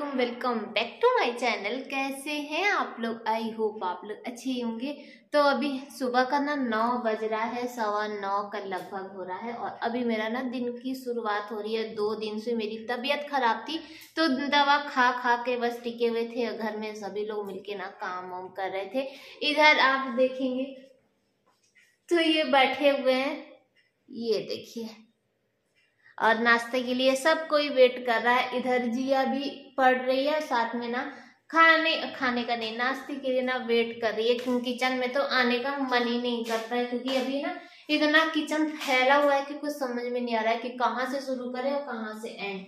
वालेकुम welcome back to my channel कैसे हैं आप लोग आई होप आप लोग अच्छे होंगे तो अभी सुबह का ना नौ बज रहा है सवा नौ का लगभग हो रहा है और अभी मेरा ना दिन की शुरुआत हो रही है दो दिन से मेरी तबीयत खराब थी तो दवा खा खा के बस टिके हुए थे घर में सभी लोग मिलके ना काम वाम कर रहे थे इधर आप देखेंगे तो ये बैठे हुए हैं ये देखिए और नाश्ते के लिए सब कोई वेट कर रहा है इधर जिया भी पढ़ रही है साथ में ना खाने खाने का नहीं नाश्ते के लिए ना वेट कर रही है क्योंकि किचन में तो आने का मन ही नहीं करता है क्योंकि अभी ना इतना किचन फैला हुआ है कि कुछ समझ में नहीं आ रहा है कि कहाँ से शुरू करें और कहाँ से एंड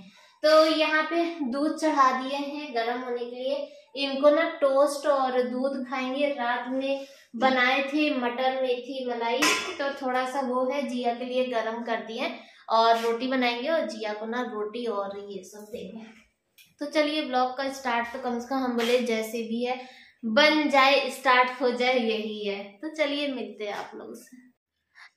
तो यहाँ पे दूध चढ़ा दिए हैं गर्म होने के लिए इनको ना टोस्ट और दूध खाएंगे रात में बनाए थे मटर मेथी मलाई तो थोड़ा सा वो है जिया के लिए गर्म कर दिए और रोटी बनाएंगे और जिया को ना रोटी और ये सब देंगे तो चलिए ब्लॉग का स्टार्ट तो कम से कम हम बोले जैसे भी है बन जाए स्टार्ट हो जाए यही है तो चलिए मिलते हैं आप लोगों से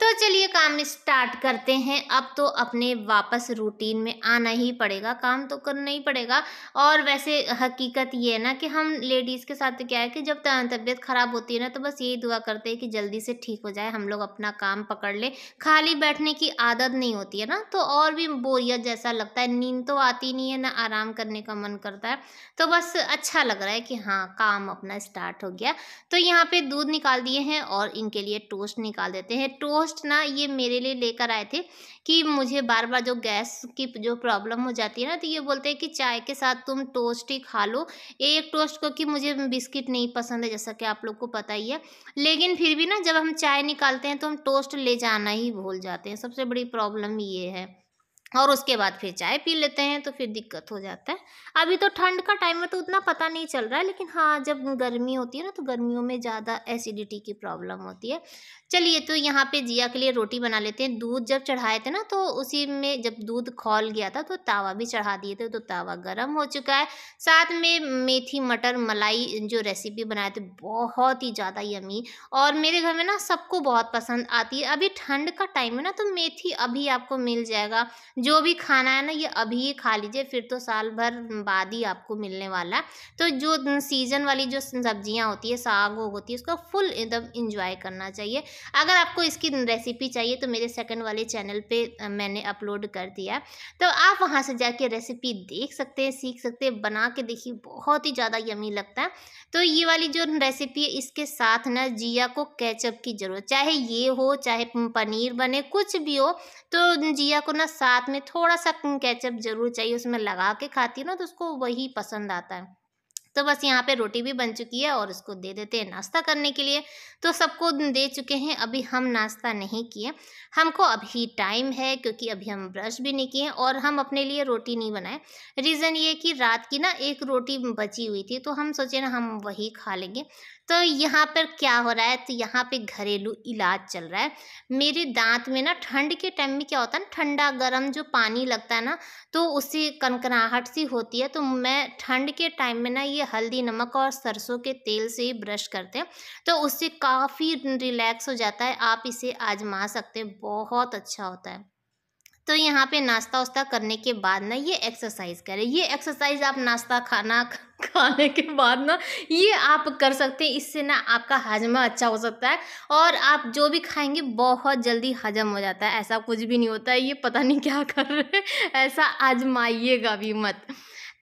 तो चलिए काम स्टार्ट करते हैं अब तो अपने वापस रूटीन में आना ही पड़ेगा काम तो करना ही पड़ेगा और वैसे हकीकत ये है ना कि हम लेडीज़ के साथ क्या है कि जब तबीयत ख़राब होती है ना तो बस यही दुआ करते हैं कि जल्दी से ठीक हो जाए हम लोग अपना काम पकड़ लें खाली बैठने की आदत नहीं होती है ना तो और भी बोरियत जैसा लगता है नींद तो आती नहीं है ना आराम करने का मन करता है तो बस अच्छा लग रहा है कि हाँ काम अपना स्टार्ट हो गया तो यहाँ पर दूध निकाल दिए हैं और इनके लिए टोस्ट निकाल देते हैं टोस्ट ऑलमोस्ट ना ये मेरे लिए लेकर आए थे कि मुझे बार बार जो गैस की जो प्रॉब्लम हो जाती है ना तो ये बोलते हैं कि चाय के साथ तुम टोस्ट ही खा लो एक टोस्ट क्योंकि मुझे बिस्किट नहीं पसंद है जैसा कि आप लोग को पता ही है लेकिन फिर भी ना जब हम चाय निकालते हैं तो हम टोस्ट ले जाना ही भूल जाते हैं सबसे बड़ी प्रॉब्लम ये है और उसके बाद फिर चाय पी लेते हैं तो फिर दिक्कत हो जाता है अभी तो ठंड का टाइम है तो उतना पता नहीं चल रहा है लेकिन हाँ जब गर्मी होती है ना तो गर्मियों में ज़्यादा एसिडिटी की प्रॉब्लम होती है चलिए तो यहाँ पे जिया के लिए रोटी बना लेते हैं दूध जब चढ़ाए थे ना तो उसी में जब दूध खोल गया था तो तावा भी चढ़ा दिए थे तो तावा गर्म हो चुका है साथ में मेथी मटर मलाई जो रेसिपी बनाए थे बहुत ही ज़्यादा यमी और मेरे घर में ना सबको बहुत पसंद आती है अभी ठंड का टाइम है ना तो मेथी अभी आपको मिल जाएगा जो भी खाना है ना ये अभी ही खा लीजिए फिर तो साल भर बाद ही आपको मिलने वाला है तो जो सीजन वाली जो सब्जियाँ होती है साग वो होती है उसका फुल एकदम इंजॉय करना चाहिए अगर आपको इसकी रेसिपी चाहिए तो मेरे सेकंड वाले चैनल पे मैंने अपलोड कर दिया तो आप वहाँ से जाके रेसिपी देख सकते हैं सीख सकते हैं बना के देखिए बहुत ही ज़्यादा यमी लगता है तो ये वाली जो रेसिपी है इसके साथ ना जिया को कैचअप की ज़रूरत चाहे ये हो चाहे पनीर बने कुछ भी हो तो जिया को ना साथ साथ में थोड़ा सा केचप जरूर चाहिए उसमें लगा के खाती है ना तो उसको वही पसंद आता है तो बस यहाँ पे रोटी भी बन चुकी है और उसको दे देते हैं नाश्ता करने के लिए तो सबको दे चुके हैं अभी हम नाश्ता नहीं किए हमको अभी टाइम है क्योंकि अभी हम ब्रश भी नहीं किए और हम अपने लिए रोटी नहीं बनाए रीज़न ये कि रात की ना एक रोटी बची हुई थी तो हम सोचे ना हम वही खा लेंगे तो यहाँ पर क्या हो रहा है तो यहाँ पे घरेलू इलाज चल रहा है मेरे दांत में ना ठंड के टाइम में क्या होता है ना ठंडा गर्म जो पानी लगता है ना तो उससे कनकनाहट सी होती है तो मैं ठंड के टाइम में ना ये हल्दी नमक और सरसों के तेल से ही ब्रश करते हैं तो उससे काफ़ी रिलैक्स हो जाता है आप इसे आजमा सकते हैं बहुत अच्छा होता है तो यहाँ पे नाश्ता उस्ता करने के बाद ना ये एक्सरसाइज करें ये एक्सरसाइज आप नाश्ता खाना खाने के बाद ना ये आप कर सकते हैं इससे ना आपका हजमा अच्छा हो सकता है और आप जो भी खाएंगे बहुत जल्दी हजम हो जाता है ऐसा कुछ भी नहीं होता है ये पता नहीं क्या कर रहे हैं ऐसा आजमाइएगा भी मत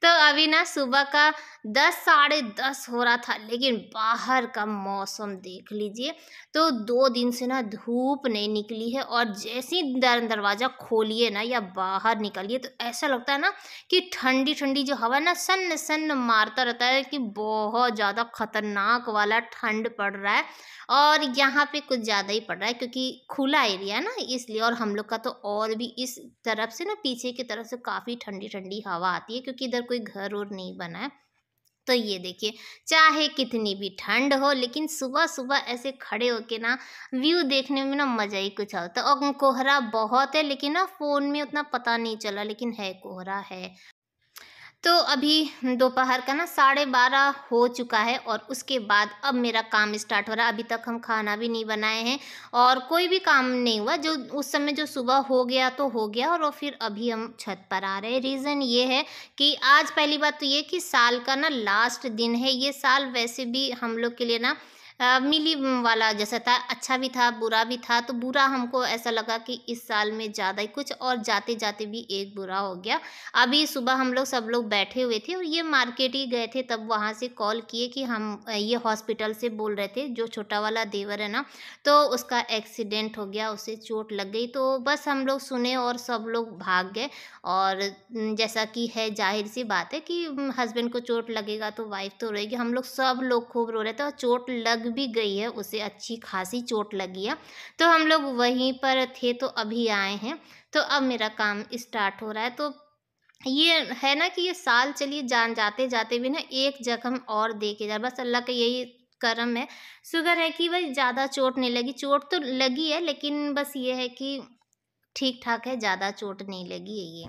तो अभी ना सुबह का दस साढ़े दस हो रहा था लेकिन बाहर का मौसम देख लीजिए तो दो दिन से ना धूप नहीं निकली है और जैसे ही दर दरवाज़ा खोलिए ना या बाहर निकलिए तो ऐसा लगता है ना कि ठंडी ठंडी जो हवा ना सन्न सन्न मारता रहता है कि बहुत ज़्यादा ख़तरनाक वाला ठंड पड़ रहा है और यहाँ पे कुछ ज़्यादा ही पड़ रहा है क्योंकि खुला एरिया है ना इसलिए और हम लोग का तो और भी इस तरफ से ना पीछे की तरफ से काफ़ी ठंडी ठंडी हवा आती है क्योंकि इधर कोई घर और नहीं बना है तो ये देखिए चाहे कितनी भी ठंड हो लेकिन सुबह सुबह ऐसे खड़े होके ना व्यू देखने में ना मज़ा ही कुछ आता और कोहरा बहुत है लेकिन ना फ़ोन में उतना पता नहीं चला लेकिन है कोहरा है तो अभी दोपहर का ना साढ़े बारह हो चुका है और उसके बाद अब मेरा काम स्टार्ट हो रहा है अभी तक हम खाना भी नहीं बनाए हैं और कोई भी काम नहीं हुआ जो उस समय जो सुबह हो गया तो हो गया और फिर अभी हम छत पर आ रहे हैं रीज़न ये है कि आज पहली बात तो ये कि साल का ना लास्ट दिन है ये साल वैसे भी हम लोग के लिए ना मिली वाला जैसा था अच्छा भी था बुरा भी था तो बुरा हमको ऐसा लगा कि इस साल में ज़्यादा ही कुछ और जाते जाते भी एक बुरा हो गया अभी सुबह हम लोग सब लोग बैठे हुए थे और ये मार्केट ही गए थे तब वहाँ से कॉल किए कि हम ये हॉस्पिटल से बोल रहे थे जो छोटा वाला देवर है ना तो उसका एक्सीडेंट हो गया उसे चोट लग गई तो बस हम लोग सुने और सब लोग भाग गए और जैसा कि है जाहिर सी बात है कि हस्बैंड को चोट लगेगा तो वाइफ तो रोएगी हम लोग सब लोग खूब रो रहे थे और चोट लग लग भी गई है उसे अच्छी खासी चोट लगी है तो हम लोग वहीं पर थे तो अभी आए हैं तो अब मेरा काम स्टार्ट हो रहा है तो ये है ना कि ये साल चलिए जान जाते जाते भी ना एक जख्म और दे के जा बस अल्लाह का यही कर्म है शुगर है कि भाई ज़्यादा चोट नहीं लगी चोट तो लगी है लेकिन बस ये है कि ठीक ठाक है ज़्यादा चोट नहीं लगी है ये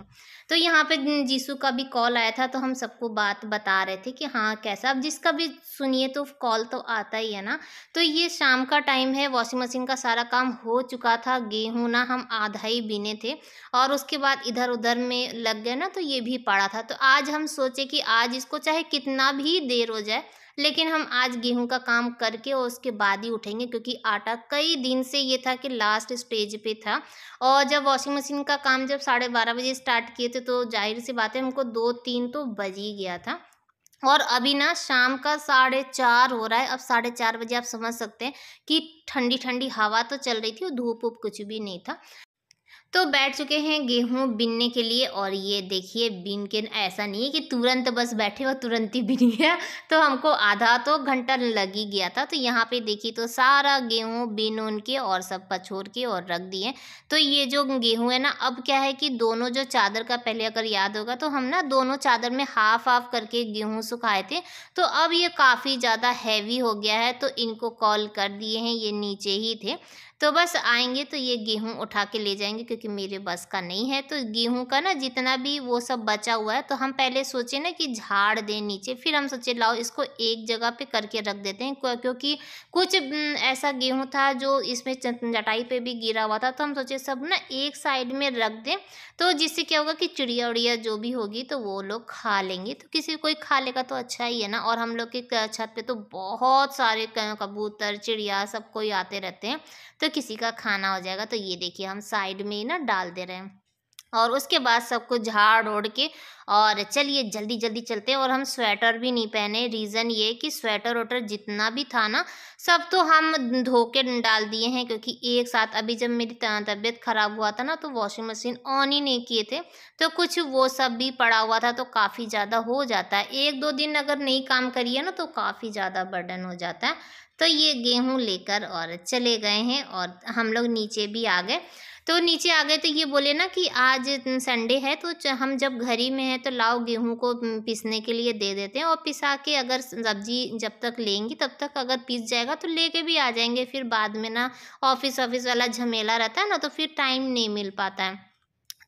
तो यहाँ पे जीसू का भी कॉल आया था तो हम सबको बात बता रहे थे कि हाँ कैसा अब जिसका भी सुनिए तो कॉल तो आता ही है ना तो ये शाम का टाइम है वॉशिंग मशीन का सारा काम हो चुका था गेहूँ ना हम आधा ही बीने थे और उसके बाद इधर उधर में लग गए ना तो ये भी पड़ा था तो आज हम सोचे कि आज इसको चाहे कितना भी देर हो जाए लेकिन हम आज गेहूं का काम करके और उसके बाद ही उठेंगे क्योंकि आटा कई दिन से ये था कि लास्ट स्टेज पे था और जब वॉशिंग मशीन का काम जब साढ़े बारह बजे स्टार्ट किए थे तो जाहिर सी बात है हमको दो तीन तो बज ही गया था और अभी ना शाम का साढ़े चार हो रहा है अब साढ़े चार बजे आप समझ सकते हैं कि ठंडी ठंडी हवा तो चल रही थी और धूप वूप कुछ भी नहीं था तो बैठ चुके हैं गेहूँ बिनने के लिए और ये देखिए बिन के ऐसा नहीं है कि तुरंत बस बैठे और तुरंत ही बिन गया तो हमको आधा तो घंटा लग ही गया था तो यहाँ पे देखिए तो सारा गेहूँ बिन उन के और सब पछोर के और रख दिए तो ये जो गेहूँ है ना अब क्या है कि दोनों जो चादर का पहले अगर याद होगा तो हम ना दोनों चादर में हाफ हाफ करके गेहूँ सुखाए थे तो अब ये काफ़ी ज़्यादा हैवी हो गया है तो इनको कॉल कर दिए हैं ये नीचे ही थे तो बस आएंगे तो ये गेहूँ उठा के ले जाएंगे क्योंकि मेरे बस का नहीं है तो गेहूँ का ना जितना भी वो सब बचा हुआ है तो हम पहले सोचे ना कि झाड़ दें नीचे फिर हम सोचे लाओ इसको एक जगह पे करके रख देते हैं क्योंकि कुछ ऐसा गेहूँ था जो इसमें चटाई पे भी गिरा हुआ था तो हम सोचे सब ना एक साइड में रख दें तो जिससे क्या होगा कि चिड़िया उड़िया जो भी होगी तो वो लोग खा लेंगे तो किसी कोई खा लेगा तो अच्छा ही है ना और हम लोग के छत पर तो बहुत सारे कबूतर चिड़िया सब कोई आते रहते हैं तो किसी का खाना हो जाएगा तो ये देखिए हम साइड में ही ना डाल दे रहे हैं और उसके बाद सबको झाड़ ओढ़ के और चलिए जल्दी जल्दी चलते हैं और हम स्वेटर भी नहीं पहने रीज़न ये कि स्वेटर वोटर जितना भी था ना सब तो हम धो के डाल दिए हैं क्योंकि एक साथ अभी जब मेरी तबीयत ख़राब हुआ था ना तो वॉशिंग मशीन ऑन ही नहीं किए थे तो कुछ वो सब भी पड़ा हुआ था तो काफ़ी ज़्यादा हो जाता है एक दो दिन अगर नहीं काम करिए ना तो काफ़ी ज़्यादा बर्डन हो जाता है तो ये गेहूँ लेकर और चले गए हैं और हम लोग नीचे भी आ गए तो नीचे आ गए तो ये बोले ना कि आज संडे है तो हम जब घर ही में हैं तो लाओ गेहूँ को पीसने के लिए दे देते हैं और पिसा के अगर सब्जी जब तक लेंगी तब तक अगर पीस जाएगा तो लेके भी आ जाएंगे फिर बाद में ना ऑफिस ऑफिस वाला झमेला रहता है ना तो फिर टाइम नहीं मिल पाता है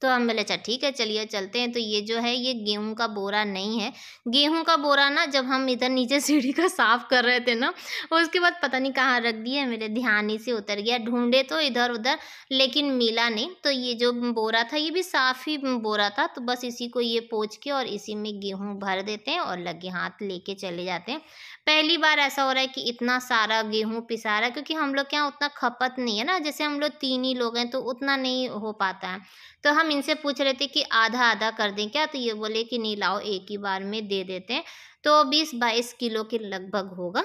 तो हम बोले अच्छा ठीक है चलिए चलते हैं तो ये जो है ये गेहूं का बोरा नहीं है गेहूं का बोरा ना जब हम इधर नीचे सीढ़ी का साफ कर रहे थे ना उसके बाद पता नहीं कहाँ रख दिया मेरे ध्यान ही से उतर गया ढूंढे तो इधर उधर लेकिन मिला नहीं तो ये जो बोरा था ये भी साफ ही बोरा था तो बस इसी को ये पोच के और इसी में गेहूँ भर देते हैं और लगे हाथ ले चले जाते हैं पहली बार ऐसा हो रहा है कि इतना सारा गेहूँ पिसा रहा है क्योंकि हम लोग के यहाँ उतना खपत नहीं है ना जैसे हम लोग तीन ही लोग हैं तो उतना नहीं हो पाता है तो हम इनसे पूछ रहे थे कि आधा आधा कर दें क्या तो ये बोले कि नहीं लाओ एक ही बार में दे देते हैं तो बीस बाईस किलो के लगभग होगा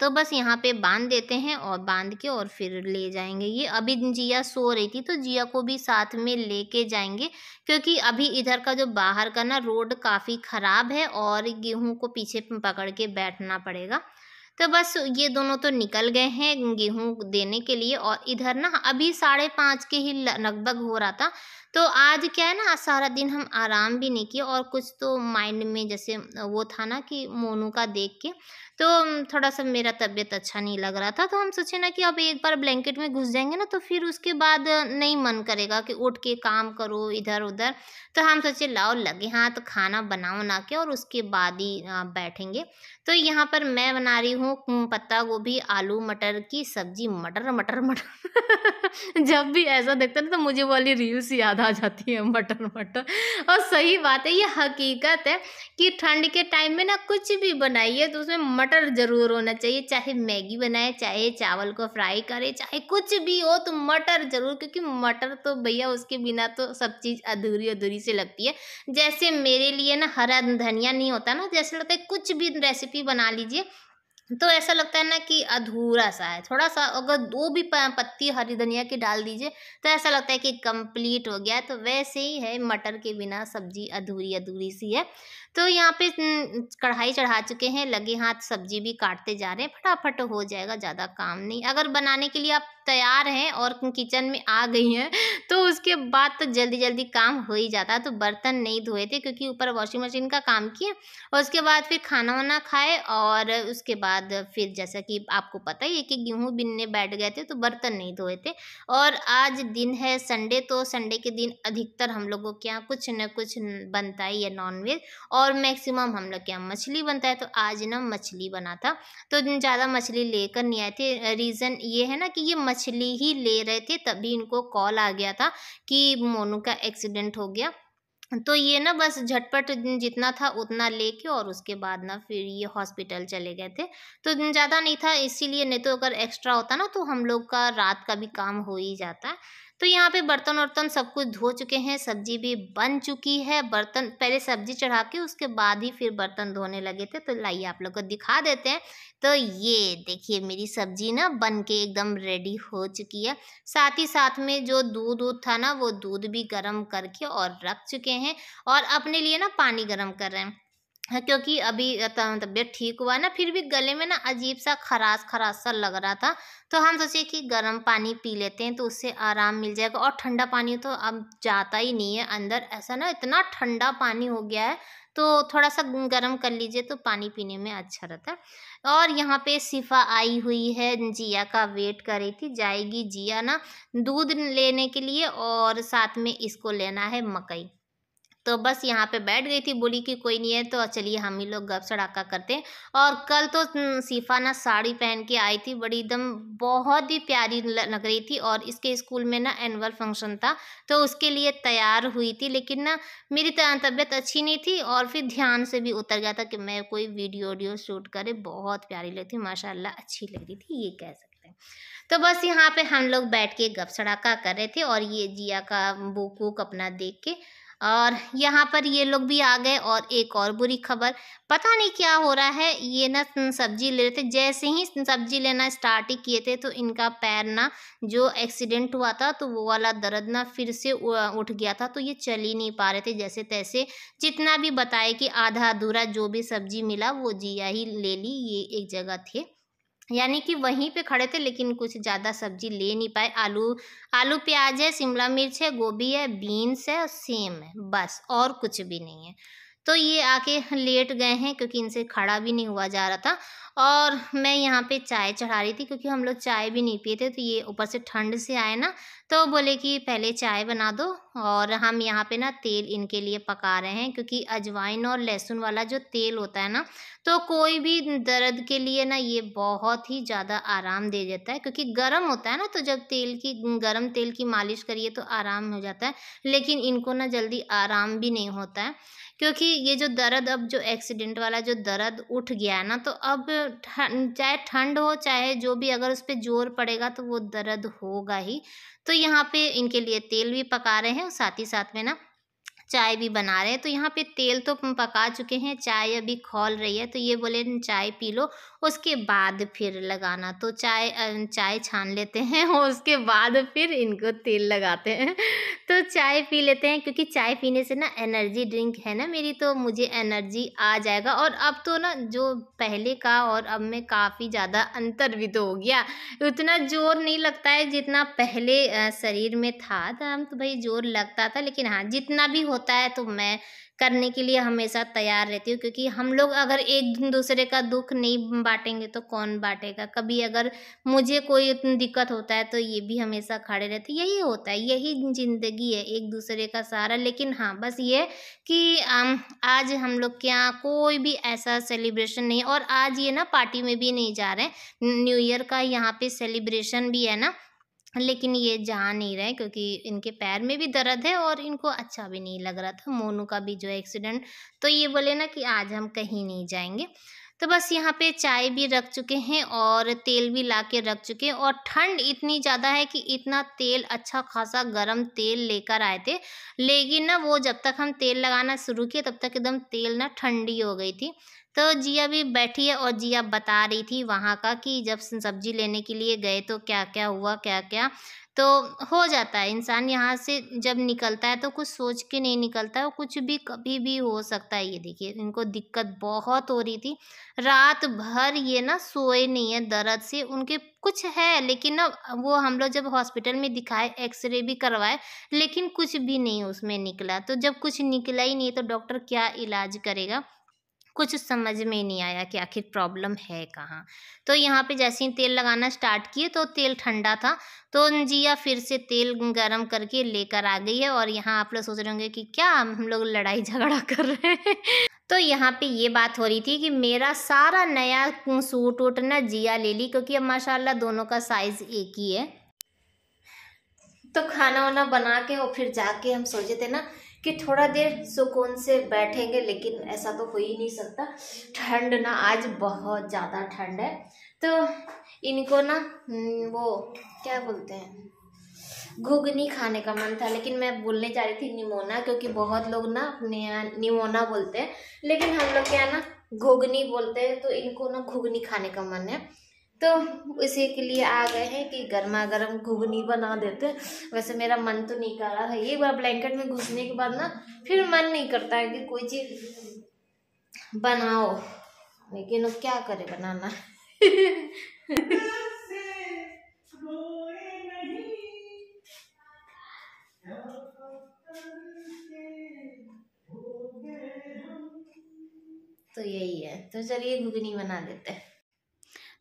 तो बस यहाँ पे बांध देते हैं और बांध के और फिर ले जाएंगे ये अभी जिया सो रही थी तो जिया को भी साथ में लेके जाएंगे क्योंकि अभी इधर का जो बाहर का ना रोड काफ़ी ख़राब है और गेहूं को पीछे पकड़ के बैठना पड़ेगा तो बस ये दोनों तो निकल गए हैं गेहूँ देने के लिए और इधर ना अभी साढ़े पाँच के ही लगभग हो रहा था तो आज क्या है ना सारा दिन हम आराम भी नहीं किए और कुछ तो माइंड में जैसे वो था ना कि मोनू का देख के तो थोड़ा सा मेरा तबीयत अच्छा नहीं लग रहा था तो हम सोचे ना कि अब एक बार ब्लैंकेट में घुस जाएंगे ना तो फिर उसके बाद नहीं मन करेगा कि उठ के काम करो इधर उधर तो हम सोचे लाओ लगे हाँ तो खाना बनाओ ना के और उसके बाद ही बैठेंगे तो यहाँ पर मैं बना रही हूँ पत्ता गोभी आलू मटर की सब्जी मटर मटर मटर जब भी ऐसा देखते ना तो मुझे वाली रील्स याद याद आ जाती है मटर मटर और सही बात है ये हकीकत है कि ठंड के टाइम में ना कुछ भी बनाइए तो उसमें मटर ज़रूर होना चाहिए चाहे मैगी बनाए चाहे चावल को फ्राई करे चाहे कुछ भी हो तो मटर ज़रूर क्योंकि मटर तो भैया उसके बिना तो सब चीज़ अधूरी अधूरी से लगती है जैसे मेरे लिए ना हरा धनिया नहीं होता ना जैसे लगता है कुछ भी रेसिपी बना लीजिए तो ऐसा लगता है ना कि अधूरा सा है थोड़ा सा अगर दो भी पत्ती हरी धनिया की डाल दीजिए तो ऐसा लगता है कि कंप्लीट हो गया तो वैसे ही है मटर के बिना सब्जी अधूरी अधूरी सी है तो यहाँ पे कढ़ाई चढ़ा चुके हैं लगे हाथ सब्जी भी काटते जा रहे हैं फटाफट हो जाएगा ज़्यादा काम नहीं अगर बनाने के लिए आप तैयार हैं और किचन में आ गई हैं तो उसके बाद तो जल्दी जल्दी काम हो ही जाता तो बर्तन नहीं धोए थे क्योंकि ऊपर वॉशिंग मशीन का काम किया और उसके बाद फिर खाना वाना खाए और उसके बाद फिर जैसा कि आपको पता ही है कि गेहूँ बिनने बैठ गए थे तो बर्तन नहीं धोए थे और आज दिन है संडे तो संडे के दिन अधिकतर हम लोगों के यहाँ कुछ न कुछ बनता ही है नॉनवेज और और मैक्सिमम हम लोग के यहाँ मछली बनता है तो आज ना मछली बना था तो ज़्यादा मछली लेकर नहीं आए थे रीज़न ये है ना कि ये मछली ही ले रहे थे तभी इनको कॉल आ गया था कि मोनू का एक्सीडेंट हो गया तो ये ना बस झटपट जितना था उतना लेके और उसके बाद ना फिर ये हॉस्पिटल चले गए थे तो ज़्यादा नहीं था इसीलिए नहीं तो अगर एक्स्ट्रा होता ना तो हम लोग का रात का भी काम हो ही जाता है तो यहाँ पे बर्तन वर्तन सब कुछ धो चुके हैं सब्जी भी बन चुकी है बर्तन पहले सब्जी चढ़ा के उसके बाद ही फिर बर्तन धोने लगे थे तो लाइए आप लोग को दिखा देते हैं तो ये देखिए मेरी सब्जी ना बन के एकदम रेडी हो चुकी है साथ ही साथ में जो दूध वूध था ना वो दूध भी गर्म करके और रख चुके हैं और अपने लिए ना पानी गर्म कर रहे हैं हाँ, क्योंकि अभी तबीयत ठीक हुआ ना फिर भी गले में ना अजीब सा खराश खराश सा लग रहा था तो हम सोचे कि गर्म पानी पी लेते हैं तो उससे आराम मिल जाएगा और ठंडा पानी तो अब जाता ही नहीं है अंदर ऐसा ना इतना ठंडा पानी हो गया है तो थोड़ा सा गर्म कर लीजिए तो पानी पीने में अच्छा रहता है और यहाँ पे सिफा आई हुई है जिया का वेट कर रही थी जाएगी जिया ना दूध लेने के लिए और साथ में इसको लेना है मकई तो बस यहाँ पे बैठ गई थी बोली कि कोई नहीं है तो चलिए हम ही लोग गप सड़ाका करते हैं और कल तो ना साड़ी पहन के आई थी बड़ी एकदम बहुत ही प्यारी लग रही थी और इसके स्कूल में ना एनुअल फंक्शन था तो उसके लिए तैयार हुई थी लेकिन ना मेरी तबीयत अच्छी नहीं थी और फिर ध्यान से भी उतर गया था कि मैं कोई वीडियो वीडियो शूट करे बहुत प्यारी लग थी माशाला अच्छी लग रही थी ये कह सकते हैं तो बस यहाँ पे हम लोग बैठ के गप सड़ाका कर रहे थे और ये जिया का बुक वुक अपना देख के और यहाँ पर ये लोग भी आ गए और एक और बुरी खबर पता नहीं क्या हो रहा है ये ना सब्जी ले रहे थे जैसे ही सब्जी लेना स्टार्ट ही किए थे तो इनका पैर ना जो एक्सीडेंट हुआ था तो वो वाला दर्द ना फिर से उठ गया था तो ये चल ही नहीं पा रहे थे जैसे तैसे जितना भी बताए कि आधा अधूरा जो भी सब्जी मिला वो जिया ही ले ली ये एक जगह थे यानी कि वहीं पे खड़े थे लेकिन कुछ ज़्यादा सब्जी ले नहीं पाए आलू आलू प्याज है शिमला मिर्च है गोभी है बीन्स है और सेम है बस और कुछ भी नहीं है तो ये आके लेट गए हैं क्योंकि इनसे खड़ा भी नहीं हुआ जा रहा था और मैं यहाँ पे चाय चढ़ा रही थी क्योंकि हम लोग चाय भी नहीं पिए थे तो ये ऊपर से ठंड से आए ना तो बोले कि पहले चाय बना दो और हम यहाँ पे ना तेल इनके लिए पका रहे हैं क्योंकि अजवाइन और लहसुन वाला जो तेल होता है ना तो कोई भी दर्द के लिए ना ये बहुत ही ज़्यादा आराम दे देता है क्योंकि गर्म होता है ना तो जब तेल की गर्म तेल की मालिश करिए तो आराम हो जाता है लेकिन इनको ना जल्दी आराम भी नहीं होता है क्योंकि ये जो दर्द अब जो एक्सीडेंट वाला जो दर्द उठ गया है ना तो अब ठंड चाहे ठंड हो चाहे जो भी अगर उस पर जोर पड़ेगा तो वो दर्द होगा ही तो यहाँ पे इनके लिए तेल भी पका रहे हैं और साथ ही साथ में ना चाय भी बना रहे हैं तो यहाँ पे तेल तो पका चुके हैं चाय अभी खोल रही है तो ये बोले चाय पी लो उसके बाद फिर लगाना तो चाय चाय छान लेते हैं और उसके बाद फिर इनको तेल लगाते हैं तो चाय पी लेते हैं क्योंकि चाय पीने से ना एनर्जी ड्रिंक है ना मेरी तो मुझे एनर्जी आ जाएगा और अब तो ना जो पहले का और अब में काफ़ी ज़्यादा अंतर भी तो हो गया उतना जोर नहीं लगता है जितना पहले शरीर में था तो, तो भाई जोर लगता था लेकिन हाँ जितना भी होता है तो मैं करने के लिए हमेशा तैयार रहती हूँ क्योंकि हम लोग अगर एक दूसरे का दुख नहीं बांटेंगे तो कौन बांटेगा कभी अगर मुझे कोई दिक्कत होता है तो ये भी हमेशा खड़े रहते यही होता है यही ज़िंदगी है एक दूसरे का सहारा लेकिन हाँ बस ये कि आज हम लोग के यहाँ कोई भी ऐसा सेलिब्रेशन नहीं और आज ये ना पार्टी में भी नहीं जा रहे न्यू ईयर का यहाँ पे सेलिब्रेशन भी है ना लेकिन ये जा नहीं रहे क्योंकि इनके पैर में भी दर्द है और इनको अच्छा भी नहीं लग रहा था मोनू का भी जो एक्सीडेंट तो ये बोले ना कि आज हम कहीं नहीं जाएंगे तो बस यहाँ पे चाय भी रख चुके हैं और तेल भी ला के रख चुके हैं और ठंड इतनी ज़्यादा है कि इतना तेल अच्छा खासा गरम तेल लेकर आए थे लेकिन ना वो जब तक हम तेल लगाना शुरू किए तब तक एकदम तेल ना ठंडी हो गई थी तो जिया भी बैठी है और जिया बता रही थी वहाँ का कि जब सब्जी लेने के लिए गए तो क्या क्या हुआ क्या क्या तो हो जाता है इंसान यहाँ से जब निकलता है तो कुछ सोच के नहीं निकलता है कुछ भी कभी भी हो सकता है ये देखिए इनको दिक्कत बहुत हो रही थी रात भर ये ना सोए नहीं है दर्द से उनके कुछ है लेकिन ना वो हम लोग जब हॉस्पिटल में दिखाए एक्सरे भी करवाए लेकिन कुछ भी नहीं उसमें निकला तो जब कुछ निकला ही नहीं तो डॉक्टर क्या इलाज करेगा कुछ समझ में नहीं आया कि आखिर प्रॉब्लम है कहाँ तो यहाँ पे जैसे ही तेल लगाना स्टार्ट किए तो तेल ठंडा था तो जिया फिर से तेल गरम करके लेकर आ गई है और यहाँ आप लोग सोच रहे होंगे कि क्या हम लोग लड़ाई झगड़ा कर रहे हैं तो यहाँ पे ये बात हो रही थी कि मेरा सारा नया सूट उट ना जिया ले ली क्योंकि अब माशाला दोनों का साइज़ एक ही है तो खाना वाना बना के और फिर जाके हम सोचे थे ना कि थोड़ा देर सुकून से बैठेंगे लेकिन ऐसा तो हो ही नहीं सकता ठंड ना आज बहुत ज़्यादा ठंड है तो इनको ना हम्म, वो क्या बोलते हैं घुगनी खाने का मन था लेकिन मैं बोलने जा रही थी निमोना क्योंकि बहुत लोग ना अपने यहाँ निमोना बोलते हैं लेकिन हम लोग क्या ना घुगनी बोलते हैं तो इनको ना घुगनी खाने का मन है तो उसी के लिए आ गए हैं कि गर्मा गर्म घुगनी बना देते वैसे मेरा मन तो नहीं कर रहा था एक बार ब्लैंकेट में घुसने के बाद ना फिर मन नहीं करता है कि कोई चीज़ बनाओ लेकिन अब क्या करे बनाना तो यही है तो चलिए घुगनी बना देते हैं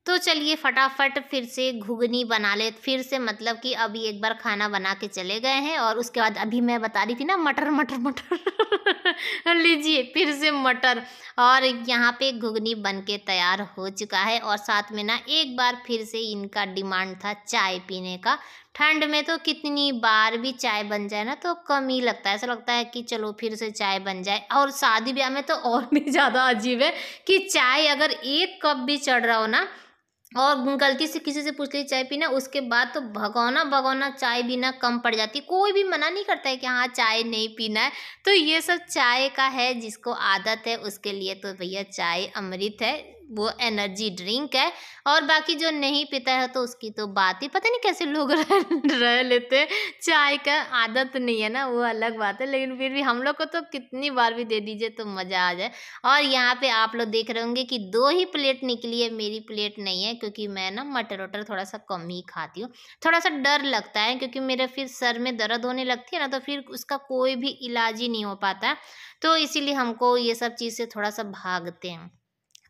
तो चलिए फटाफट फिर से घुगनी बना ले फिर से मतलब कि अभी एक बार खाना बना के चले गए हैं और उसके बाद अभी मैं बता रही थी ना मटर मटर मटर लीजिए फिर से मटर और यहाँ पे घुगनी बन के तैयार हो चुका है और साथ में ना एक बार फिर से इनका डिमांड था चाय पीने का ठंड में तो कितनी बार भी चाय बन जाए ना तो कम ही लगता है ऐसा लगता है कि चलो फिर से चाय बन जाए और शादी ब्याह में तो और भी ज़्यादा अजीब है कि चाय अगर एक कप भी चढ़ रहा हो ना और गलती से किसी से पूछ ली चाय पीना उसके बाद तो भगौना भगौना चाय पीना कम पड़ जाती कोई भी मना नहीं करता है कि हाँ चाय नहीं पीना है तो ये सब चाय का है जिसको आदत है उसके लिए तो भैया चाय अमृत है वो एनर्जी ड्रिंक है और बाकी जो नहीं पीता है तो उसकी तो बात ही पता नहीं कैसे लोग रह, रह लेते चाय का आदत नहीं है ना वो अलग बात है लेकिन फिर भी हम लोग को तो कितनी बार भी दे दीजिए तो मज़ा आ जाए और यहाँ पे आप लोग देख रहे होंगे कि दो ही प्लेट निकली है मेरी प्लेट नहीं है क्योंकि मैं ना मटर वटर थोड़ा सा कम ही खाती हूँ थोड़ा सा डर लगता है क्योंकि मेरे फिर सर में दर्द होने लगती है ना तो फिर उसका कोई भी इलाज ही नहीं हो पाता तो इसीलिए हमको ये सब चीज़ से थोड़ा सा भागते हैं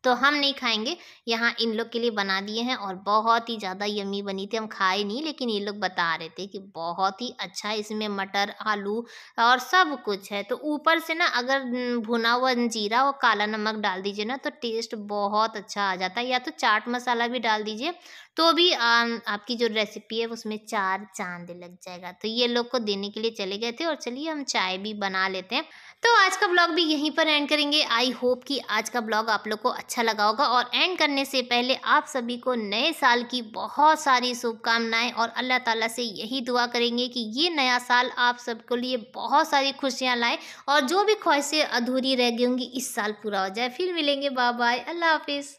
तो हम नहीं खाएंगे यहाँ इन लोग के लिए बना दिए हैं और बहुत ही ज़्यादा यमी बनी थी हम खाए नहीं लेकिन ये लोग बता रहे थे कि बहुत ही अच्छा इसमें मटर आलू और सब कुछ है तो ऊपर से ना अगर भुना हुआ जीरा और काला नमक डाल दीजिए ना तो टेस्ट बहुत अच्छा आ जाता है या तो चाट मसाला भी डाल दीजिए तो भी आ, आपकी जो रेसिपी है उसमें चार चांद लग जाएगा तो ये लोग को देने के लिए चले गए थे और चलिए हम चाय भी बना लेते हैं तो आज का ब्लॉग भी यहीं पर एंड करेंगे आई होप कि आज का ब्लॉग आप लोग को अच्छा लगा होगा और एंड करने से पहले आप सभी को नए साल की बहुत सारी शुभकामनाएं और अल्लाह ताला से यही दुआ करेंगे कि ये नया साल आप सबके लिए बहुत सारी खुशियाँ लाए और जो भी ख्वाहिशें अधूरी रह गई होंगी इस साल पूरा हो जाए फिर मिलेंगे बाय बाय अल्लाह हाफिज़